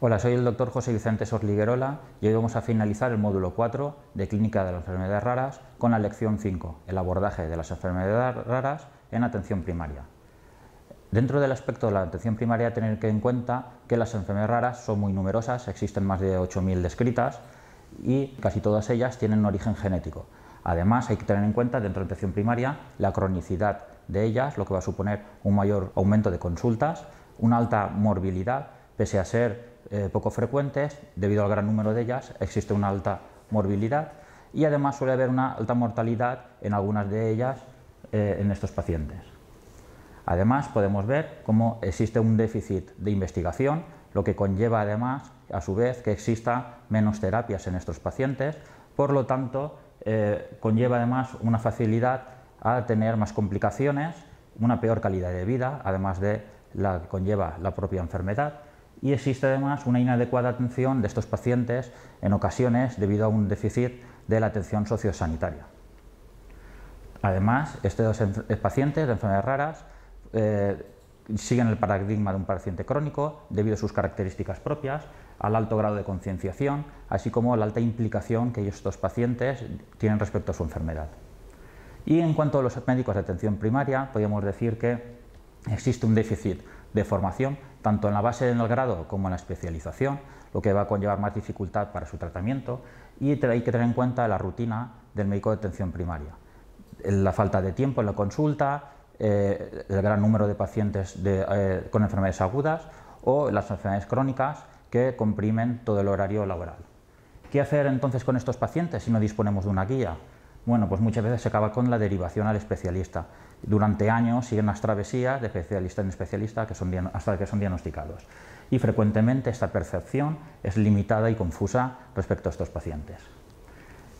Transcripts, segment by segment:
Hola, soy el doctor José Vicente Sorliguerola y hoy vamos a finalizar el módulo 4 de Clínica de las Enfermedades Raras con la lección 5, el abordaje de las enfermedades raras en atención primaria. Dentro del aspecto de la atención primaria, tener en cuenta que las enfermedades raras son muy numerosas, existen más de 8.000 descritas y casi todas ellas tienen un origen genético. Además, hay que tener en cuenta dentro de la atención primaria la cronicidad de ellas, lo que va a suponer un mayor aumento de consultas, una alta morbilidad, pese a ser eh, poco frecuentes, debido al gran número de ellas existe una alta morbilidad y además suele haber una alta mortalidad en algunas de ellas eh, en estos pacientes. Además podemos ver cómo existe un déficit de investigación, lo que conlleva además a su vez que exista menos terapias en estos pacientes, por lo tanto eh, conlleva además una facilidad a tener más complicaciones, una peor calidad de vida, además de la que conlleva la propia enfermedad y existe además una inadecuada atención de estos pacientes en ocasiones debido a un déficit de la atención sociosanitaria. Además, estos eh, pacientes de enfermedades raras eh, siguen el paradigma de un paciente crónico debido a sus características propias, al alto grado de concienciación, así como la alta implicación que estos pacientes tienen respecto a su enfermedad. Y en cuanto a los médicos de atención primaria, podríamos decir que existe un déficit de formación tanto en la base en el grado como en la especialización, lo que va a conllevar más dificultad para su tratamiento y hay que tener en cuenta la rutina del médico de atención primaria. Eh, la falta de tiempo en la consulta, eh, el gran número de pacientes eh, con enfermedades agudas o las enfermedades crónicas que comprimen todo el horario laboral. ¿Qué hacer entonces con estos pacientes si no disponemos de una guía? Bueno, pues muchas veces se acaba con la derivación al especialista. Durante años siguen las travesías de especialista en especialista hasta que son diagnosticados. Y frecuentemente esta percepción es limitada y confusa respecto a estos pacientes.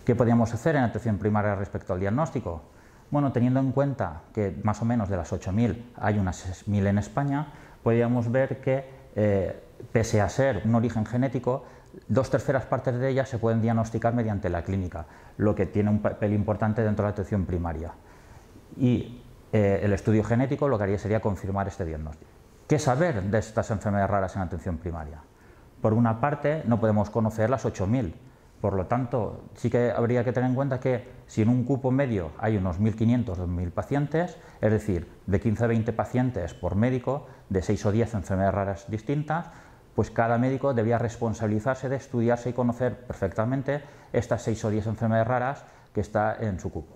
¿Qué podríamos hacer en atención primaria respecto al diagnóstico? Bueno, teniendo en cuenta que más o menos de las 8.000 hay unas 6.000 en España, podríamos ver que eh, pese a ser un origen genético, dos terceras partes de ellas se pueden diagnosticar mediante la clínica, lo que tiene un papel importante dentro de la atención primaria. Y eh, el estudio genético lo que haría sería confirmar este diagnóstico. ¿Qué saber de estas enfermedades raras en atención primaria? Por una parte, no podemos conocer las 8.000, por lo tanto, sí que habría que tener en cuenta que si en un cupo medio hay unos 1.500, 2.000 pacientes, es decir, de 15 a 20 pacientes por médico, de 6 o 10 enfermedades raras distintas, pues cada médico debía responsabilizarse de estudiarse y conocer perfectamente estas seis o diez enfermedades raras que está en su cupo.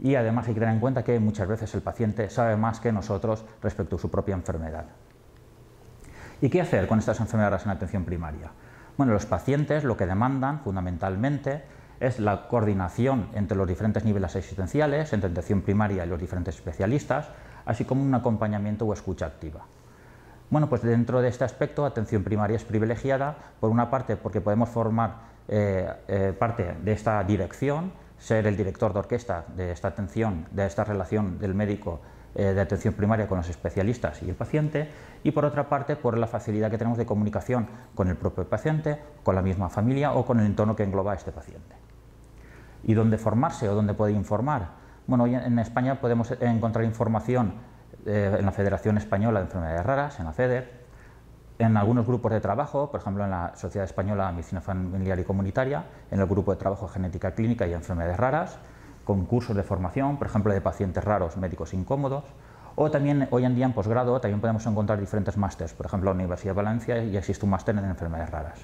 Y además hay que tener en cuenta que muchas veces el paciente sabe más que nosotros respecto a su propia enfermedad. ¿Y qué hacer con estas enfermedades en atención primaria? Bueno, los pacientes lo que demandan fundamentalmente es la coordinación entre los diferentes niveles asistenciales, entre atención primaria y los diferentes especialistas, así como un acompañamiento o escucha activa. Bueno, pues dentro de este aspecto, atención primaria es privilegiada, por una parte porque podemos formar eh, eh, parte de esta dirección, ser el director de orquesta de esta atención, de esta relación del médico eh, de atención primaria con los especialistas y el paciente, y por otra parte por la facilidad que tenemos de comunicación con el propio paciente, con la misma familia o con el entorno que engloba a este paciente. ¿Y dónde formarse o dónde puede informar? Bueno, hoy en España podemos encontrar información eh, en la Federación Española de Enfermedades Raras, en la FEDER, en algunos grupos de trabajo, por ejemplo en la Sociedad Española de Medicina Familiar y Comunitaria, en el grupo de trabajo Genética Clínica y Enfermedades Raras, con cursos de formación, por ejemplo de pacientes raros, médicos incómodos, o también hoy en día en posgrado también podemos encontrar diferentes másteres, por ejemplo en la Universidad de Valencia y existe un máster en enfermedades raras.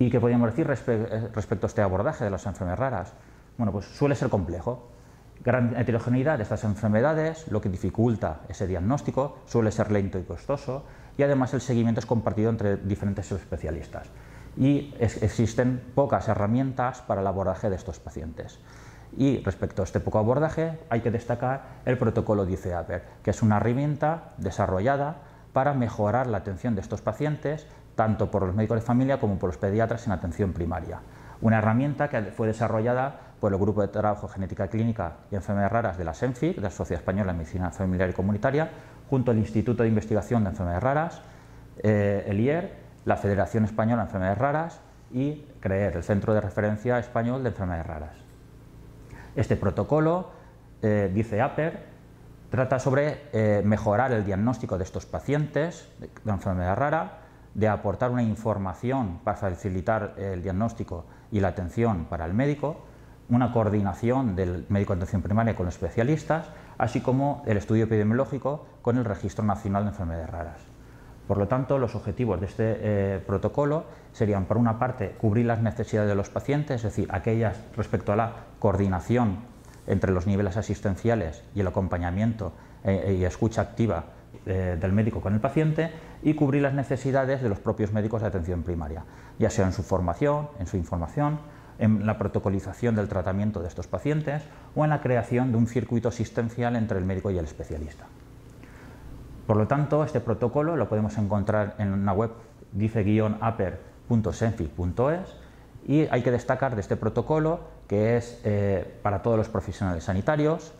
¿Y qué podríamos decir eh, respecto a este abordaje de las enfermedades raras? Bueno, pues suele ser complejo, gran heterogeneidad de estas enfermedades, lo que dificulta ese diagnóstico, suele ser lento y costoso, y además el seguimiento es compartido entre diferentes especialistas. Y existen pocas herramientas para el abordaje de estos pacientes. Y respecto a este poco abordaje, hay que destacar el protocolo DICEAPER, que es una herramienta desarrollada para mejorar la atención de estos pacientes, tanto por los médicos de familia como por los pediatras en atención primaria. Una herramienta que fue desarrollada por el Grupo de Trabajo Genética Clínica y Enfermedades Raras de la SENFIC, de la Sociedad Española de Medicina Familiar y Comunitaria, junto al Instituto de Investigación de Enfermedades Raras, eh, el IER, la Federación Española de Enfermedades Raras y CREER, e e el Centro de Referencia Español de Enfermedades Raras. Este protocolo, eh, dice APER, trata sobre eh, mejorar el diagnóstico de estos pacientes de, de enfermedad rara, de aportar una información para facilitar el diagnóstico y la atención para el médico, una coordinación del médico de atención primaria con especialistas, así como el estudio epidemiológico con el Registro Nacional de Enfermedades Raras. Por lo tanto, los objetivos de este eh, protocolo serían, por una parte, cubrir las necesidades de los pacientes, es decir, aquellas respecto a la coordinación entre los niveles asistenciales y el acompañamiento eh, eh, y escucha activa del médico con el paciente, y cubrir las necesidades de los propios médicos de atención primaria, ya sea en su formación, en su información, en la protocolización del tratamiento de estos pacientes o en la creación de un circuito asistencial entre el médico y el especialista. Por lo tanto, este protocolo lo podemos encontrar en una web dice upper.senfi.es y hay que destacar de este protocolo que es eh, para todos los profesionales sanitarios,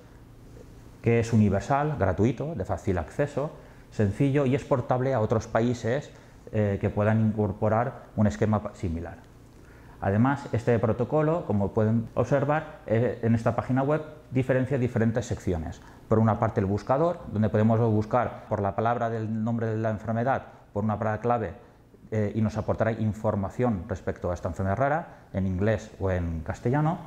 que es universal, gratuito, de fácil acceso, sencillo y exportable a otros países eh, que puedan incorporar un esquema similar. Además, este protocolo, como pueden observar eh, en esta página web, diferencia diferentes secciones. Por una parte el buscador, donde podemos buscar por la palabra del nombre de la enfermedad, por una palabra clave, eh, y nos aportará información respecto a esta enfermedad rara, en inglés o en castellano,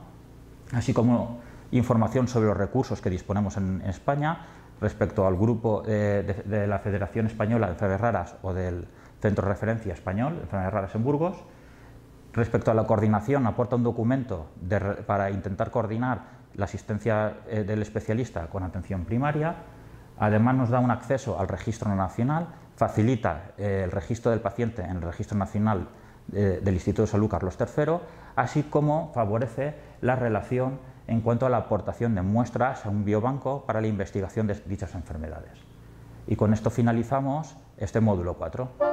así como información sobre los recursos que disponemos en, España respecto al grupo eh, de, la Federación Española de Enfermedades Raras o del Centro de Referencia Español, de Enfermedades Raras en Burgos, Respecto a la coordinación, aporta un documento para intentar coordinar la asistencia eh, del especialista con atención primaria. Además, nos da un acceso al registro nacional, facilita eh, el registro del paciente en el registro nacional eh, del Instituto de Salud Carlos III, así como favorece la relación en cuanto a la aportación de muestras a un biobanco para la investigación de dichas enfermedades. Y con esto finalizamos este módulo 4.